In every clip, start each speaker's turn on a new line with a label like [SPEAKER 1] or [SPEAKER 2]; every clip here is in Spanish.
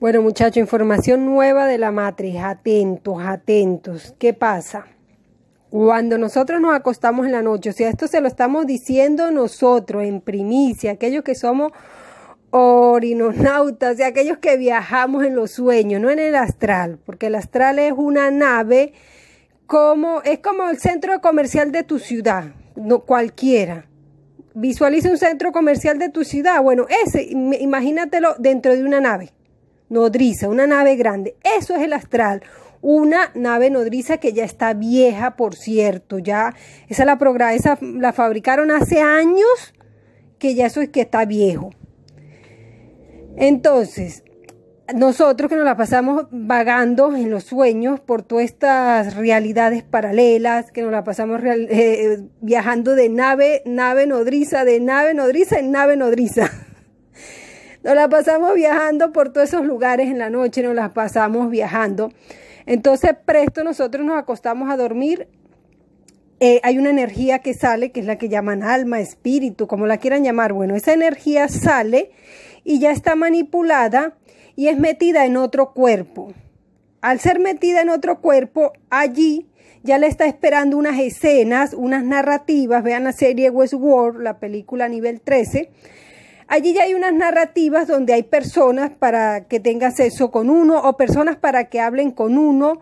[SPEAKER 1] Bueno, muchachos, información nueva de la matriz. Atentos, atentos. ¿Qué pasa? Cuando nosotros nos acostamos en la noche, o sea, esto se lo estamos diciendo nosotros en primicia, aquellos que somos orinonautas, o sea, aquellos que viajamos en los sueños, no en el astral, porque el astral es una nave como es como el centro comercial de tu ciudad, no cualquiera. Visualiza un centro comercial de tu ciudad, bueno, ese imagínatelo dentro de una nave nodriza, una nave grande. Eso es el astral. Una nave nodriza que ya está vieja, por cierto, ya esa la esa la fabricaron hace años que ya eso es que está viejo. Entonces, nosotros que nos la pasamos vagando en los sueños por todas estas realidades paralelas, que nos la pasamos eh, viajando de nave, nave nodriza, de nave nodriza en nave nodriza. Nos la pasamos viajando por todos esos lugares en la noche, nos la pasamos viajando. Entonces, presto nosotros nos acostamos a dormir. Eh, hay una energía que sale, que es la que llaman alma, espíritu, como la quieran llamar. Bueno, esa energía sale y ya está manipulada y es metida en otro cuerpo. Al ser metida en otro cuerpo, allí ya le está esperando unas escenas, unas narrativas. Vean la serie Westworld, la película nivel 13 Allí ya hay unas narrativas donde hay personas para que tengan sexo con uno o personas para que hablen con uno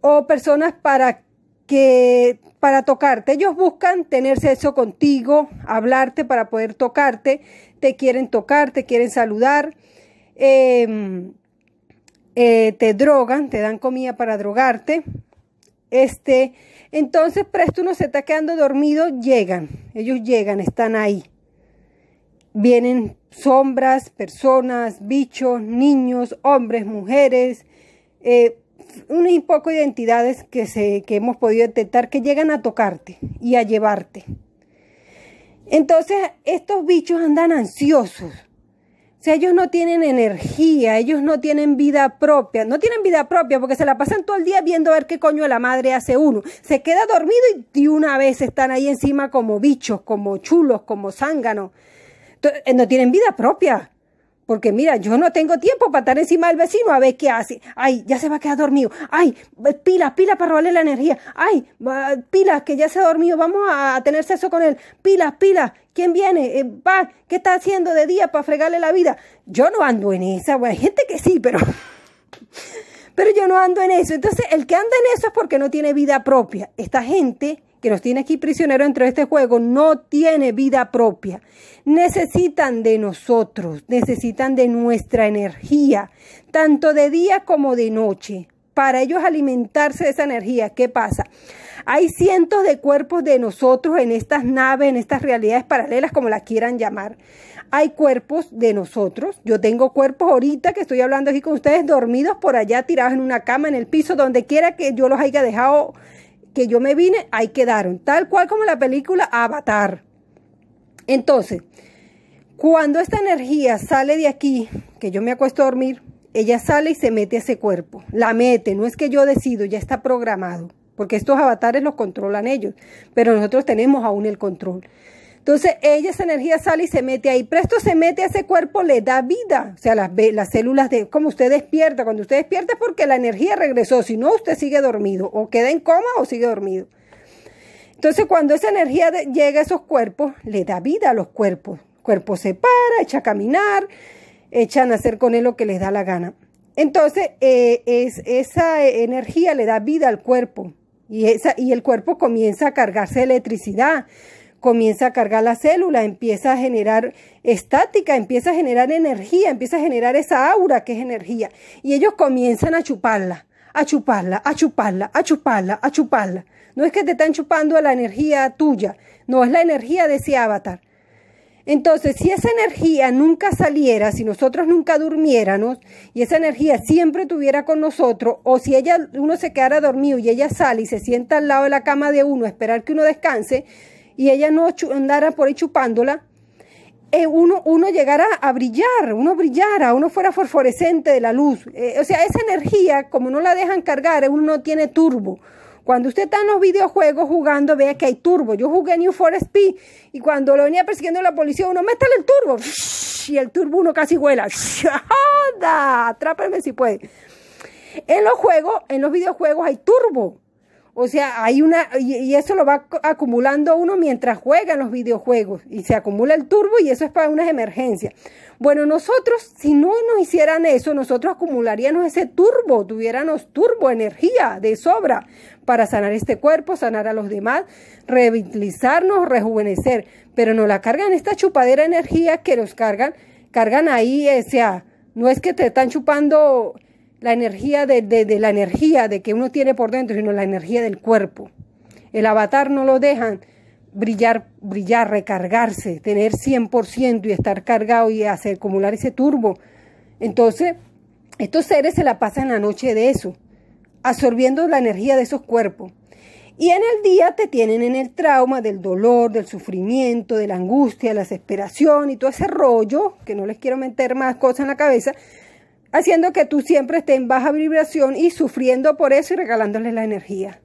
[SPEAKER 1] o personas para que para tocarte. Ellos buscan tener sexo contigo, hablarte para poder tocarte, te quieren tocar, te quieren saludar, em, eh, te drogan, te dan comida para drogarte. Este, entonces, presto uno se está quedando dormido, llegan, ellos llegan, están ahí. Vienen sombras, personas, bichos, niños, hombres, mujeres, eh, y pocas identidades que, se, que hemos podido detectar que llegan a tocarte y a llevarte. Entonces, estos bichos andan ansiosos. O ellos no tienen energía, ellos no tienen vida propia. No tienen vida propia porque se la pasan todo el día viendo a ver qué coño la madre hace uno. Se queda dormido y, y una vez están ahí encima como bichos, como chulos, como zánganos. Eh, no tienen vida propia. Porque mira, yo no tengo tiempo para estar encima del vecino a ver qué hace. Ay, ya se va a quedar dormido. Ay, pilas, eh, pilas para robarle la energía. Ay, pilas, que ya se ha dormido. Vamos a tener sexo con él. Pilas, pilas. ¿Quién viene? Eh, va, ¿qué está haciendo de día para fregarle la vida? Yo no ando en esa. hay gente que sí, pero... Pero yo no ando en eso. Entonces, el que anda en eso es porque no tiene vida propia. Esta gente que nos tiene aquí prisionero dentro de este juego, no tiene vida propia. Necesitan de nosotros, necesitan de nuestra energía, tanto de día como de noche, para ellos alimentarse de esa energía. ¿Qué pasa? Hay cientos de cuerpos de nosotros en estas naves, en estas realidades paralelas, como las quieran llamar. Hay cuerpos de nosotros. Yo tengo cuerpos ahorita que estoy hablando aquí con ustedes, dormidos por allá, tirados en una cama, en el piso, donde quiera que yo los haya dejado que yo me vine, ahí quedaron, tal cual como la película Avatar. Entonces, cuando esta energía sale de aquí, que yo me acuesto a dormir, ella sale y se mete a ese cuerpo, la mete, no es que yo decido, ya está programado, porque estos avatares los controlan ellos, pero nosotros tenemos aún el control. Entonces ella, esa energía sale y se mete ahí. Presto se mete a ese cuerpo, le da vida. O sea, las, las células de, como usted despierta, cuando usted despierta es porque la energía regresó, si no, usted sigue dormido, o queda en coma o sigue dormido. Entonces cuando esa energía llega a esos cuerpos, le da vida a los cuerpos. El cuerpo se para, echa a caminar, echan a hacer con él lo que les da la gana. Entonces, eh, es, esa energía le da vida al cuerpo y, esa, y el cuerpo comienza a cargarse electricidad comienza a cargar la célula, empieza a generar estática, empieza a generar energía, empieza a generar esa aura que es energía. Y ellos comienzan a chuparla, a chuparla, a chuparla, a chuparla, a chuparla. No es que te están chupando la energía tuya, no es la energía de ese avatar. Entonces, si esa energía nunca saliera, si nosotros nunca durmiéramos y esa energía siempre estuviera con nosotros, o si ella, uno se quedara dormido y ella sale y se sienta al lado de la cama de uno a esperar que uno descanse, y ella no andara por ahí chupándola, eh, uno, uno llegara a brillar, uno brillara, uno fuera fosforescente de la luz. Eh, o sea, esa energía, como no la dejan cargar, uno no tiene turbo. Cuando usted está en los videojuegos jugando, vea que hay turbo. Yo jugué New Forest P, y cuando lo venía persiguiendo la policía, uno, métale el turbo. Y el turbo uno casi vuela. ¡Joda! Atrápame si puede. En los juegos, en los videojuegos hay turbo. O sea, hay una, y, eso lo va acumulando uno mientras juega en los videojuegos y se acumula el turbo y eso es para unas emergencias. Bueno, nosotros, si no nos hicieran eso, nosotros acumularíamos ese turbo, tuviéramos turbo, energía de sobra para sanar este cuerpo, sanar a los demás, revitalizarnos, rejuvenecer. Pero nos la cargan esta chupadera energía que nos cargan, cargan ahí, o sea, no es que te están chupando la energía de, la energía de que uno tiene por dentro, sino la energía del cuerpo. El avatar no lo dejan brillar, brillar, recargarse, tener 100% y estar cargado y hacer acumular ese turbo. Entonces, estos seres se la pasan la noche de eso, absorbiendo la energía de esos cuerpos. Y en el día te tienen en el trauma del dolor, del sufrimiento, de la angustia, de la desesperación y todo ese rollo, que no les quiero meter más cosas en la cabeza, haciendo que tú siempre estés en baja vibración y sufriendo por eso y regalándole la energía.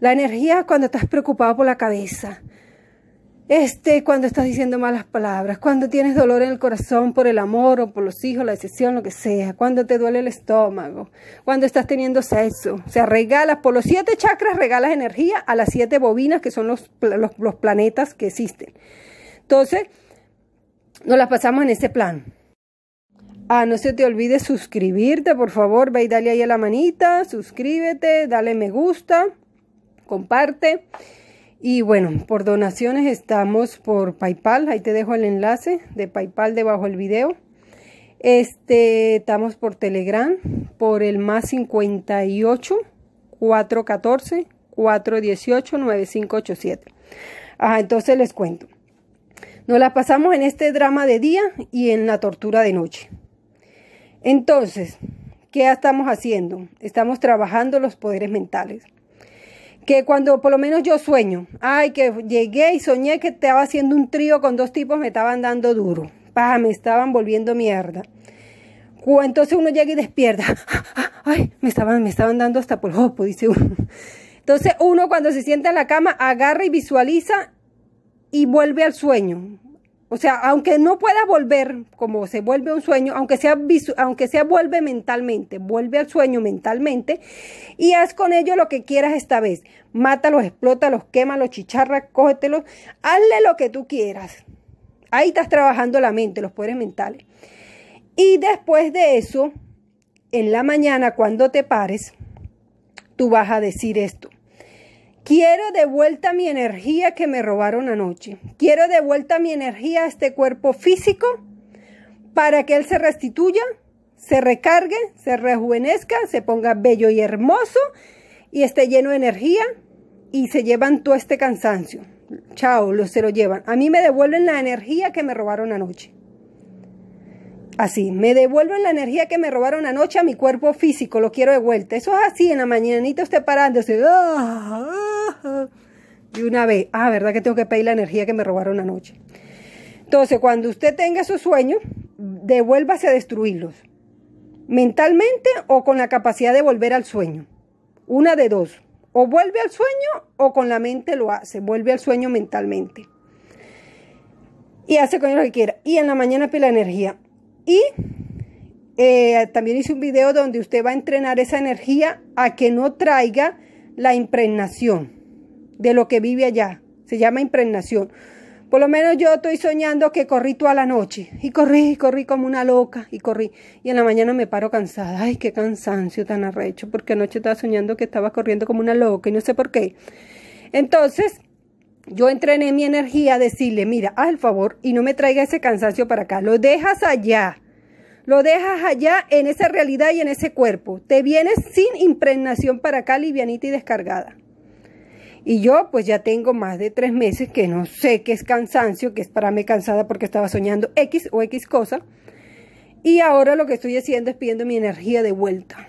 [SPEAKER 1] La energía cuando estás preocupado por la cabeza, este, cuando estás diciendo malas palabras, cuando tienes dolor en el corazón por el amor o por los hijos, la decepción, lo que sea, cuando te duele el estómago, cuando estás teniendo sexo. O sea, regalas, por los siete chakras regalas energía a las siete bobinas que son los, los planetas que existen. Entonces, nos las pasamos en ese plan. Ah, no se te olvide suscribirte, por favor. Ve y dale ahí a la manita, suscríbete, dale me gusta, comparte. Y bueno, por donaciones estamos por PayPal. Ahí te dejo el enlace de PayPal debajo del video. Este, estamos por Telegram, por el más 58 414 418 9587. Ah, entonces les cuento. Nos la pasamos en este drama de día y en la tortura de noche. Entonces, ¿qué estamos haciendo? Estamos trabajando los poderes mentales. Que cuando por lo menos yo sueño, ay, que llegué y soñé que estaba haciendo un trío con dos tipos, me estaban dando duro, paja, me estaban volviendo mierda. Entonces uno llega y despierta, ay, me estaban, me estaban dando hasta por hopo, dice uno. Entonces uno cuando se sienta en la cama agarra y visualiza y vuelve al sueño. O sea, aunque no pueda volver, como se vuelve un sueño, aunque sea, aunque sea vuelve mentalmente, vuelve al sueño mentalmente y haz con ello lo que quieras esta vez. Mátalos, explótalos, quémalos, chicharra, cógetelos, hazle lo que tú quieras. Ahí estás trabajando la mente, los poderes mentales. Y después de eso, en la mañana, cuando te pares, tú vas a decir esto. Quiero de vuelta mi energía que me robaron anoche. Quiero de vuelta mi energía a este cuerpo físico para que él se restituya, se recargue, se rejuvenezca, se ponga bello y hermoso y esté lleno de energía y se llevan todo este cansancio. Chao, lo, se lo llevan. A mí me devuelven la energía que me robaron anoche. Así, me devuelven la energía que me robaron anoche a mi cuerpo físico, lo quiero de vuelta. Eso es así, en la mañanita usted parándose. ¡Ah! ah y una vez. Ah, ¿verdad que tengo que pedir la energía que me robaron anoche? Entonces, cuando usted tenga esos sueños, devuélvase a destruirlos. Mentalmente o con la capacidad de volver al sueño. Una de dos. O vuelve al sueño o con la mente lo hace. Vuelve al sueño mentalmente. Y hace con lo que quiera. Y en la mañana pide la energía. Y eh, también hice un video donde usted va a entrenar esa energía a que no traiga la impregnación de lo que vive allá. Se llama impregnación. Por lo menos yo estoy soñando que corrí toda la noche. Y corrí, corrí como una loca. Y corrí. Y en la mañana me paro cansada. Ay, qué cansancio tan arrecho. Porque anoche estaba soñando que estaba corriendo como una loca. Y no sé por qué. Entonces, yo entrené mi energía a decirle, mira, haz el favor y no me traiga ese cansancio para acá. Lo dejas allá. Lo dejas allá en esa realidad y en ese cuerpo. Te vienes sin impregnación para acá, livianita y descargada. Y yo pues ya tengo más de tres meses que no sé qué es cansancio, que es para mí cansada porque estaba soñando X o X cosa. Y ahora lo que estoy haciendo es pidiendo mi energía de vuelta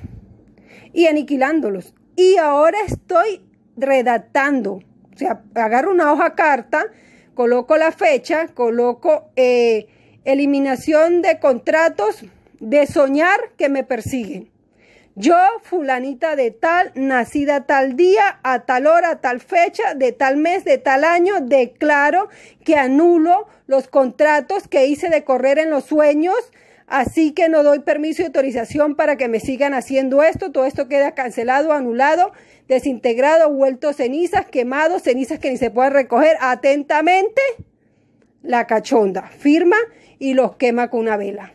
[SPEAKER 1] y aniquilándolos. Y ahora estoy redactando. O sea, agarro una hoja carta, coloco la fecha, coloco eh, eliminación de contratos de soñar que me persiguen. Yo, fulanita de tal, nacida tal día, a tal hora, a tal fecha, de tal mes, de tal año, declaro que anulo los contratos que hice de correr en los sueños. Así que no doy permiso y autorización para que me sigan haciendo esto. Todo esto queda cancelado, anulado, desintegrado, vuelto cenizas, quemado, cenizas que ni se pueden recoger. Atentamente, la cachonda firma y los quema con una vela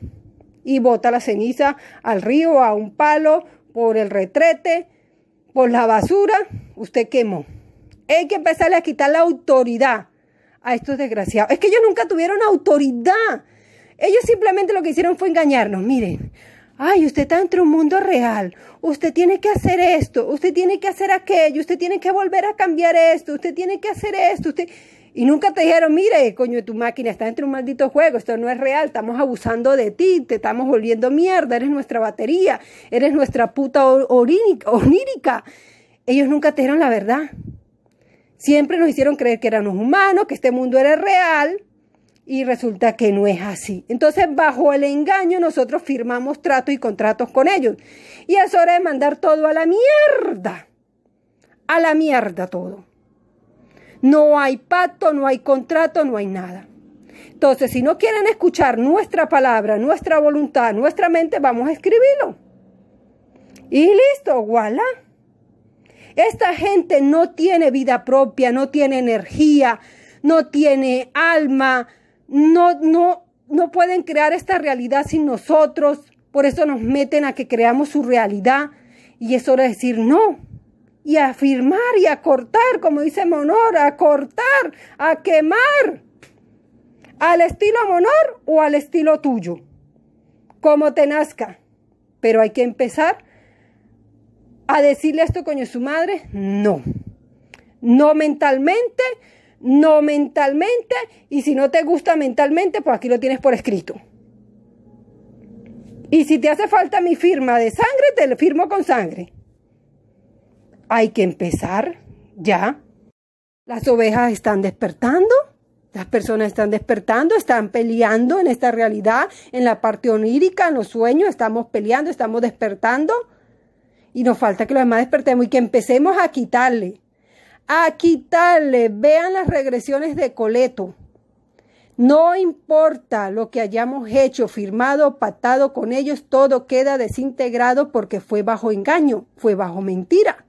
[SPEAKER 1] y bota la ceniza al río, a un palo por el retrete, por la basura, usted quemó. Hay que empezarle a quitar la autoridad a estos desgraciados. Es que ellos nunca tuvieron autoridad. Ellos simplemente lo que hicieron fue engañarnos. Miren, ay, usted está entre un mundo real. Usted tiene que hacer esto, usted tiene que hacer aquello, usted tiene que volver a cambiar esto, usted tiene que hacer esto, usted... Y nunca te dijeron, mire, coño, tu máquina está entre un maldito juego, esto no es real, estamos abusando de ti, te estamos volviendo mierda, eres nuestra batería, eres nuestra puta onírica. Ellos nunca te dijeron la verdad. Siempre nos hicieron creer que éramos humanos, que este mundo era real, y resulta que no es así. Entonces, bajo el engaño, nosotros firmamos tratos y contratos con ellos. Y es hora de mandar todo a la mierda. A la mierda todo. No hay pacto, no hay contrato, no hay nada. Entonces, si no quieren escuchar nuestra palabra, nuestra voluntad, nuestra mente, vamos a escribirlo. Y listo, voilà. Esta gente no tiene vida propia, no tiene energía, no tiene alma, no, no, no pueden crear esta realidad sin nosotros. Por eso nos meten a que creamos su realidad. Y es hora de decir no y a firmar y a cortar, como dice Monor, a cortar, a quemar, al estilo Monor o al estilo tuyo, como te nazca. Pero hay que empezar a decirle esto coño su madre, no, no mentalmente, no mentalmente, y si no te gusta mentalmente, pues aquí lo tienes por escrito. Y si te hace falta mi firma de sangre, te la firmo con sangre hay que empezar ya. Las ovejas están despertando, las personas están despertando, están peleando en esta realidad, en la parte onírica, en los sueños, estamos peleando, estamos despertando. Y nos falta que los demás despertemos y que empecemos a quitarle, a quitarle. Vean las regresiones de Coleto. No importa lo que hayamos hecho, firmado, patado con ellos, todo queda desintegrado porque fue bajo engaño, fue bajo mentira.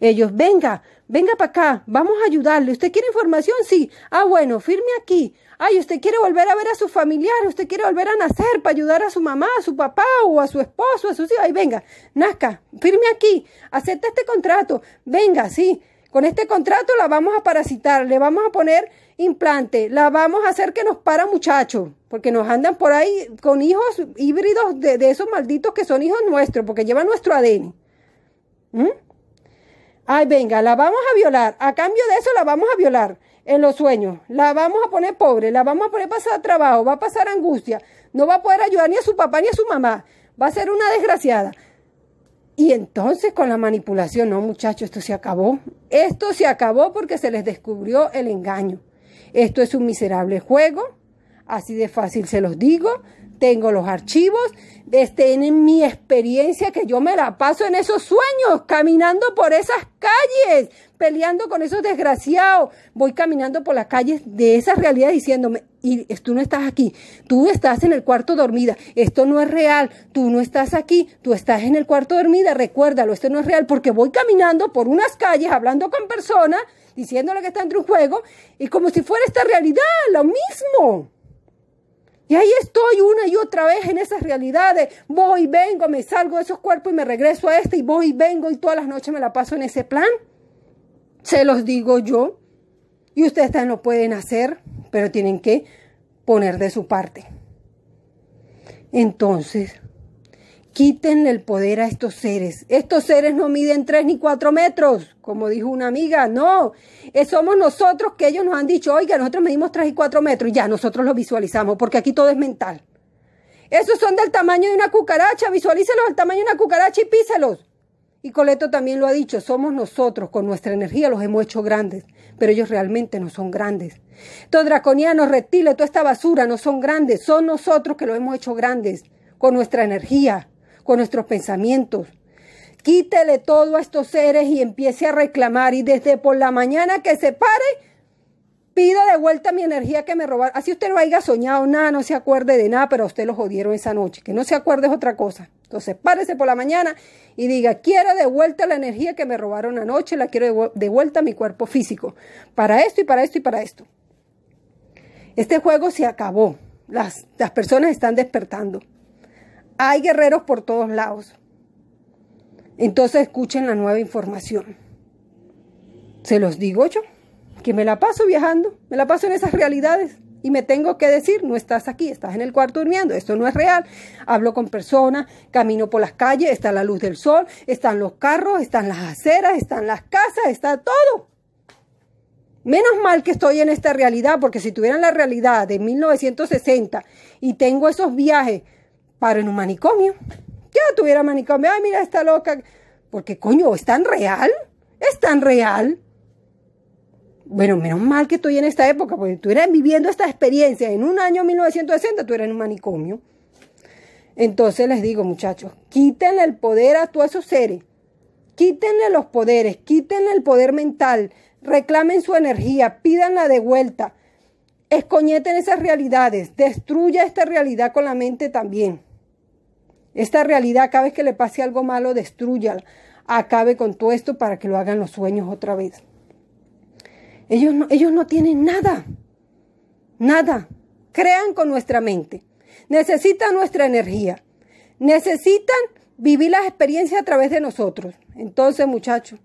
[SPEAKER 1] Ellos, venga, venga para acá, vamos a ayudarle. ¿Usted quiere información? Sí. Ah, bueno, firme aquí. Ay, usted quiere volver a ver a su familiar, usted quiere volver a nacer para ayudar a su mamá, a su papá o a su esposo, a su hijos. Ay, venga, nazca, firme aquí, acepta este contrato. Venga, sí. Con este contrato la vamos a parasitar, le vamos a poner implante, la vamos a hacer que nos para muchachos, porque nos andan por ahí con hijos híbridos de, de, esos malditos que son hijos nuestros, porque llevan nuestro ADN. ¿Mm? Ay, venga, la vamos a violar. A cambio de eso, la vamos a violar en los sueños. La vamos a poner pobre, la vamos a poner pasar trabajo, va a pasar angustia. No va a poder ayudar ni a su papá ni a su mamá. Va a ser una desgraciada. Y entonces con la manipulación, no muchachos, esto se acabó. Esto se acabó porque se les descubrió el engaño. Esto es un miserable juego, así de fácil se los digo tengo los archivos, este, en mi experiencia que yo me la paso en esos sueños, caminando por esas calles, peleando con esos desgraciados. Voy caminando por las calles de esa realidad diciéndome, y tú no estás aquí, tú estás en el cuarto dormida, esto no es real, tú no estás aquí, tú estás en el cuarto dormida, recuérdalo, esto no es real, porque voy caminando por unas calles hablando con personas, diciéndole que está entre un juego, y como si fuera esta realidad, lo mismo. Y ahí estoy una y otra vez en esas realidades. Voy, vengo, me salgo de esos cuerpos y me regreso a este y voy, y vengo y todas las noches me la paso en ese plan. Se los digo yo. Y ustedes no lo pueden hacer, pero tienen que poner de su parte. Entonces, Quiten el poder a estos seres. Estos seres no miden tres ni cuatro metros, como dijo una amiga. No, eh, somos nosotros que ellos nos han dicho, oiga, nosotros medimos tres y cuatro metros. Ya, nosotros los visualizamos, porque aquí todo es mental. Esos son del tamaño de una cucaracha. Visualícelos al tamaño de una cucaracha y píselos. Y Coleto también lo ha dicho, somos nosotros, con nuestra energía los hemos hecho grandes, pero ellos realmente no son grandes. Todos draconianos, reptiles, toda esta basura no son grandes, son nosotros que los hemos hecho grandes, con nuestra energía con nuestros pensamientos. Quítele todo a estos seres y empiece a reclamar. Y desde por la mañana que se pare, pida de vuelta mi energía que me robaron. Así usted no haya soñado nada, no se acuerde de nada, pero a usted lo jodieron esa noche. Que no se acuerde es otra cosa. Entonces, párese por la mañana y diga, quiero de vuelta la energía que me robaron anoche, la quiero de vuelta a mi cuerpo físico. Para esto y para esto y para esto. Este juego se acabó. Las, las personas están despertando. Hay guerreros por todos lados. Entonces escuchen la nueva información. Se los digo yo, que me la paso viajando, me la paso en esas realidades y me tengo que decir, no estás aquí, estás en el cuarto durmiendo, esto no es real. Hablo con personas, camino por las calles, está la luz del sol, están los carros, están las aceras, están las casas, está todo. Menos mal que estoy en esta realidad, porque si tuviera la realidad de 1960 y tengo esos viajes en un manicomio. ya tuviera manicomio, ay, mira, está loca. Porque, coño, ¿es tan real? ¿Es tan real? Bueno, menos mal que estoy en esta época, porque tú eras viviendo esta experiencia. En un año 1960 tú eras en un manicomio. Entonces les digo, muchachos, quiten el poder a todos esos seres. Quítenle los poderes, quítenle el poder mental, reclamen su energía, pídanla de vuelta, escoñeten esas realidades, destruya esta realidad con la mente también. Esta realidad, cada vez que le pase algo malo, destruya, acabe con todo esto para que lo hagan los sueños otra vez. Ellos no, ellos no tienen nada, nada. Crean con nuestra mente. Necesitan nuestra energía. Necesitan vivir las experiencias a través de nosotros. Entonces, muchachos,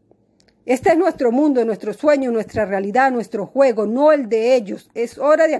[SPEAKER 1] este es nuestro mundo, nuestro sueño, nuestra realidad, nuestro juego, no el de ellos. Es hora de